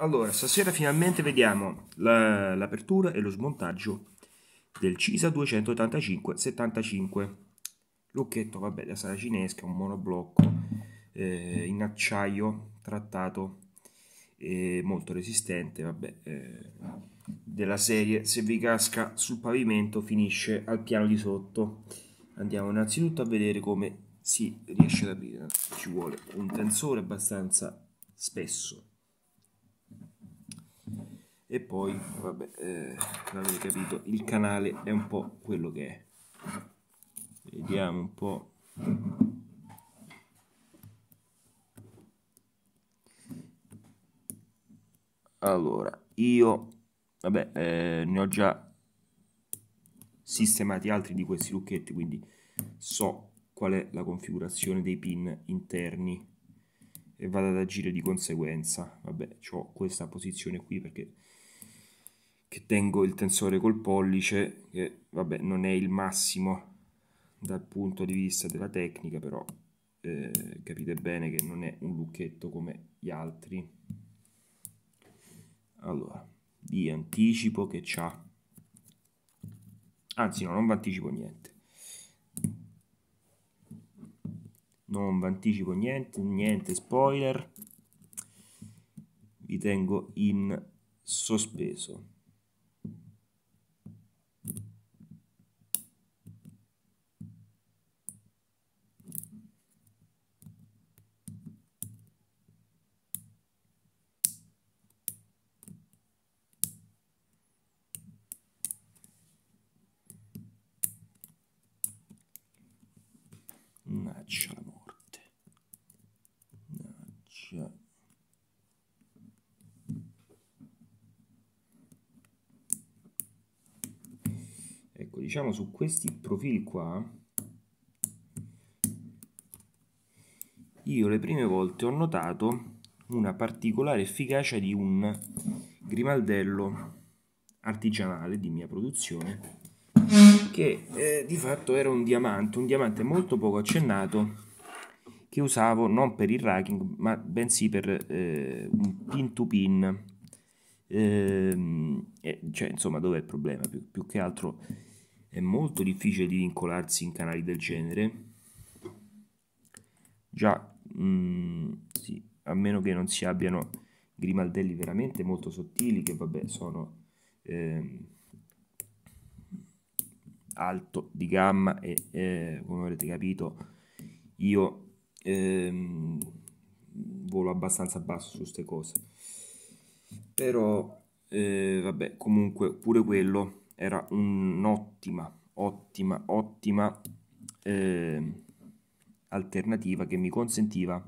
Allora, stasera finalmente vediamo l'apertura e lo smontaggio del Cisa 285-75. Lucchetto, vabbè, da sala cinesca, un monoblocco eh, in acciaio trattato, eh, molto resistente, vabbè, eh, della serie. Se vi casca sul pavimento finisce al piano di sotto. Andiamo innanzitutto a vedere come si riesce ad aprire. Ci vuole un tensore abbastanza spesso e poi vabbè eh, non capito il canale è un po' quello che è vediamo un po' allora io vabbè eh, ne ho già sistemati altri di questi lucchetti quindi so qual è la configurazione dei pin interni e vado ad agire di conseguenza vabbè ho questa posizione qui perché che tengo il tensore col pollice, che vabbè non è il massimo dal punto di vista della tecnica, però eh, capite bene che non è un lucchetto come gli altri. Allora, di anticipo che c'ha. Anzi no, non vi anticipo niente. Non vi anticipo niente, niente spoiler. Vi tengo in sospeso. minaccia la morte. Minaccia. Ecco, diciamo su questi profili qua, io le prime volte ho notato una particolare efficacia di un grimaldello artigianale di mia produzione che eh, di fatto era un diamante, un diamante molto poco accennato che usavo non per il racking ma bensì per eh, un pin to pin ehm, cioè insomma dov'è il problema più, più, che altro è molto difficile di vincolarsi in canali del genere già mm, sì, a meno che non si abbiano grimaldelli veramente molto sottili che vabbè sono eh, alto di gamma e eh, come avrete capito io ehm, volo abbastanza basso su queste cose però eh, vabbè comunque pure quello era un'ottima ottima ottima eh, alternativa che mi consentiva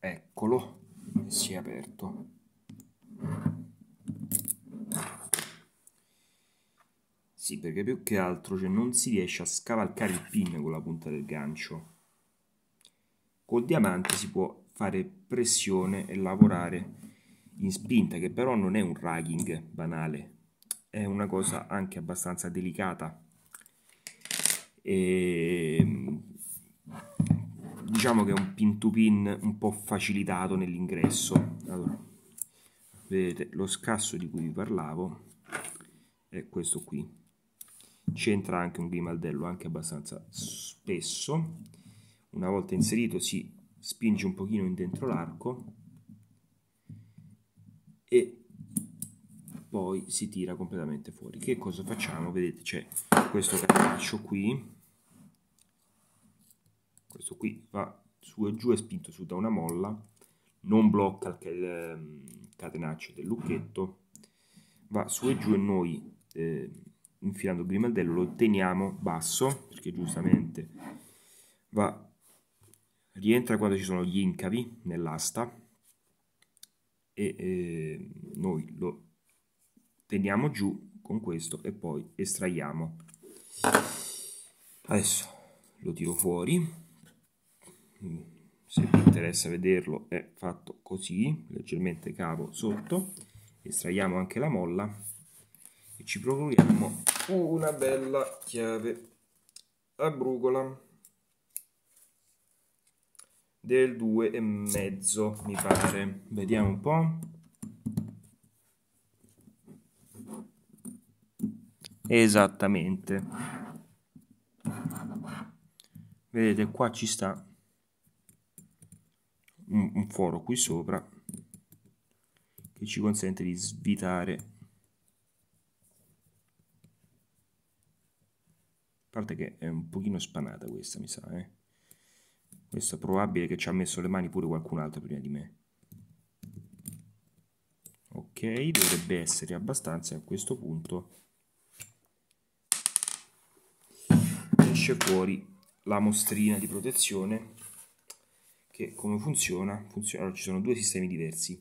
eccolo si è aperto ragazzi, perché più che altro cioè, non si riesce a scavalcare il pin con la punta del gancio. Col diamante si può fare pressione e lavorare in spinta, che però non è un ragging banale, è una cosa anche abbastanza delicata. E... Ehm, diciamo che è un pin to pin un po' facilitato nell'ingresso. Allora, vedete lo scasso di cui vi parlavo è questo qui c'entra anche un grimaldello anche abbastanza spesso una volta inserito si spinge un pochino in dentro l'arco e poi si tira completamente fuori che cosa facciamo? vedete c'è questo cartaccio qui questo qui va su e giù è spinto su da una molla non blocca il ehm, catenaccio del lucchetto va su e giù e noi eh, infilando il grimaldello lo teniamo basso perché giustamente va rientra quando ci sono gli incavi nell'asta e eh, noi lo teniamo giù con questo e poi estraiamo adesso lo tiro fuori se vi interessa vederlo è fatto così leggermente cavo sotto estraiamo anche la molla e ci procuriamo fu una bella chiave a brugola del 2 e mezzo mi pare vediamo un po esattamente vedete qua ci sta un, un foro qui sopra che ci consente di svitare parte che è un pochino spanata questa, mi sa, eh. Questa è probabile che ci ha messo le mani pure qualcun altro prima di me. Ok, dovrebbe essere abbastanza a questo punto. Esce fuori la mostrina di protezione che come funziona? funziona allora, ci sono due sistemi diversi.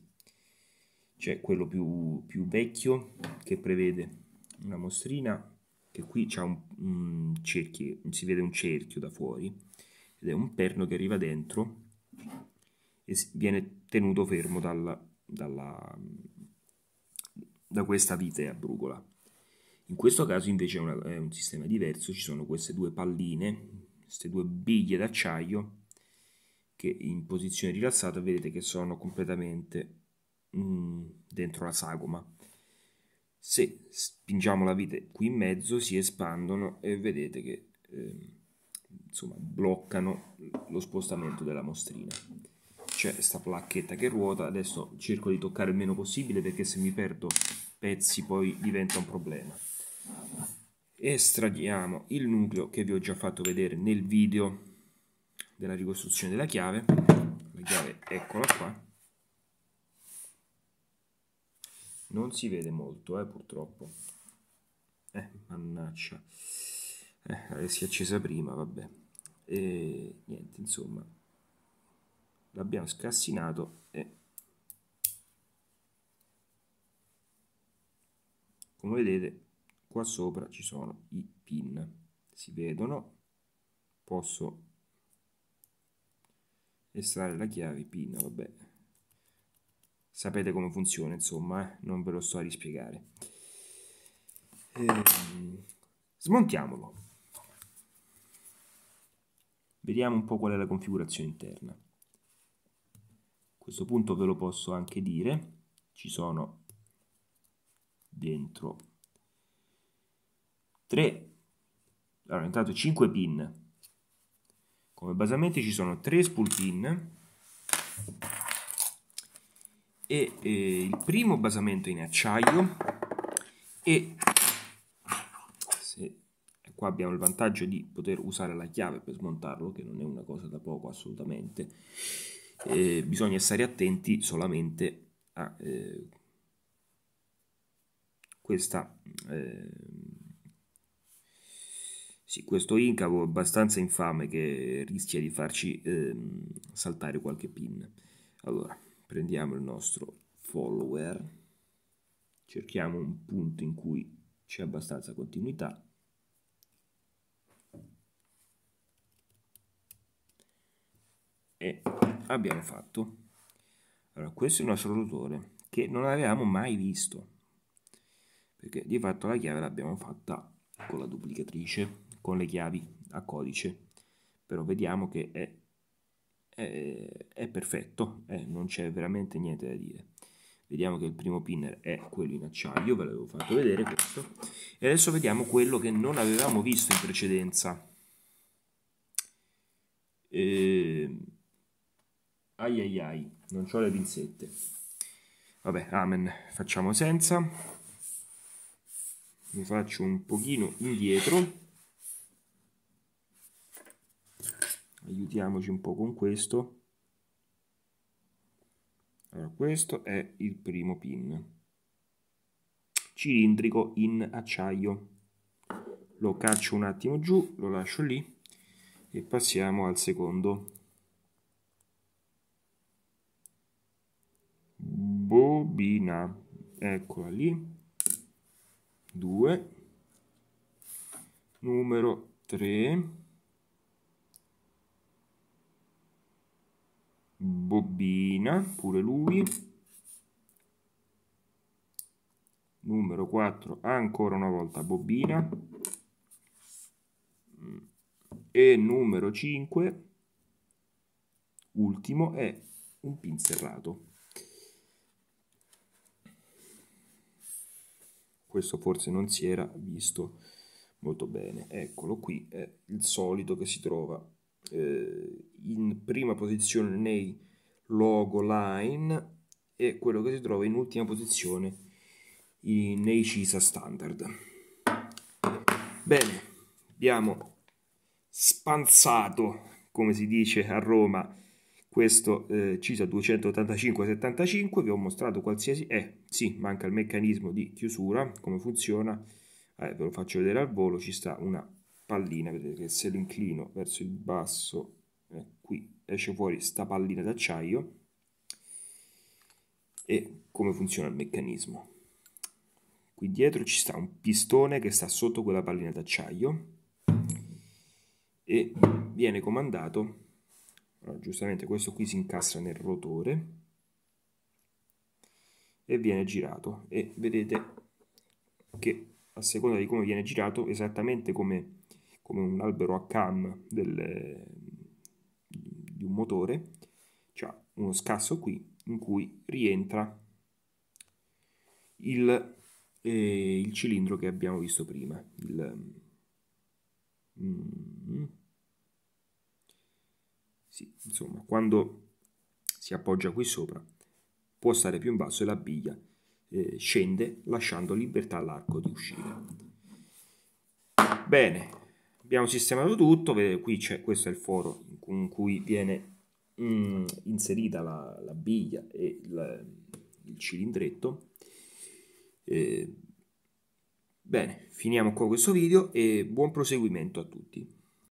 C'è quello più, più vecchio che prevede una mostrina che qui c'è un, un cerchio, si vede un cerchio da fuori ed è un perno che arriva dentro e viene tenuto fermo dalla, dalla, da questa vite a brugola. In questo caso invece è, una, è, un sistema diverso, ci sono queste due palline, queste due biglie d'acciaio che in posizione rilassata vedete che sono completamente mm, dentro la sagoma se spingiamo la vite qui in mezzo si espandono e vedete che eh, insomma, bloccano lo spostamento della mostrina. C'è questa placchetta che ruota, adesso cerco di toccare il meno possibile perché se mi perdo pezzi poi diventa un problema. Estradiamo il nucleo che vi ho già fatto vedere nel video della ricostruzione della chiave. La chiave eccola qua Non si vede molto, eh, purtroppo. Eh, mannaggia. Eh, si è accesa prima, vabbè. E niente, insomma. L'abbiamo scassinato e... Come vedete, qua sopra ci sono i pin. Si vedono. Posso estrarre la chiave pin, vabbè sapete come funziona, insomma, eh? non ve lo sto a rispiegare. Ehm, smontiamolo. Vediamo un po' qual è la configurazione interna. A questo punto ve lo posso anche dire, ci sono dentro 3, allora intanto 5 pin. Come basamenti ci sono 3 spool pin e eh, il primo basamento in acciaio e se qua abbiamo il vantaggio di poter usare la chiave per smontarlo che non è una cosa da poco assolutamente eh, bisogna stare attenti solamente a eh, questa eh, sì, questo incavo abbastanza infame che rischia di farci ehm, saltare qualche pin allora prendiamo il nostro follower, cerchiamo un punto in cui c'è abbastanza continuità e abbiamo fatto. Allora, questo è il nostro rotore che non avevamo mai visto perché di fatto la chiave l'abbiamo fatta con la duplicatrice, con le chiavi a codice, però vediamo che è è, è perfetto, eh, non c'è veramente niente da dire. Vediamo che il primo pinner è quello in acciaio, ve l'avevo fatto vedere questo. E adesso vediamo quello che non avevamo visto in precedenza. Eh, ai ai ai, non ho le pinzette. Vabbè, amen, facciamo senza. Mi faccio un pochino indietro aiutiamoci un po' con questo allora, questo è il primo pin cilindrico in acciaio lo caccio un attimo giù lo lascio lì e passiamo al secondo bobina eccola lì 2 numero 3 Bobbina, pure lui. Numero 4, ancora una volta Bobbina. E numero 5, ultimo, è un pinzerrato. Questo forse non si era visto molto bene. Eccolo qui, è il solito che si trova eh, in prima posizione nei logo line e quello che si trova in ultima posizione in, nei CISA standard. Bene, abbiamo spanzato, come si dice a Roma, questo eh, CISA 285-75, vi ho mostrato qualsiasi... Eh, sì, manca il meccanismo di chiusura, come funziona, eh, ve lo faccio vedere al volo, ci sta una pallina, vedete che se l'inclino verso il basso, eh, qui esce fuori sta pallina d'acciaio e come funziona il meccanismo. Qui dietro ci sta un pistone che sta sotto quella pallina d'acciaio e viene comandato, allora, giustamente questo qui si incastra nel rotore e viene girato e vedete che a seconda di come viene girato, esattamente come come un albero a cam del, di un motore, cioè uno scasso qui in cui rientra il, eh, il cilindro che abbiamo visto prima. Il, mm, sì, insomma, quando si appoggia qui sopra può stare più in basso e la biglia eh, scende lasciando libertà all'arco di uscire. Bene, abbiamo sistemato tutto, vedete qui c'è, questo è il foro con cui viene mm, inserita la, la, biglia e la, il cilindretto. Eh, bene, finiamo qua questo video e buon proseguimento a tutti.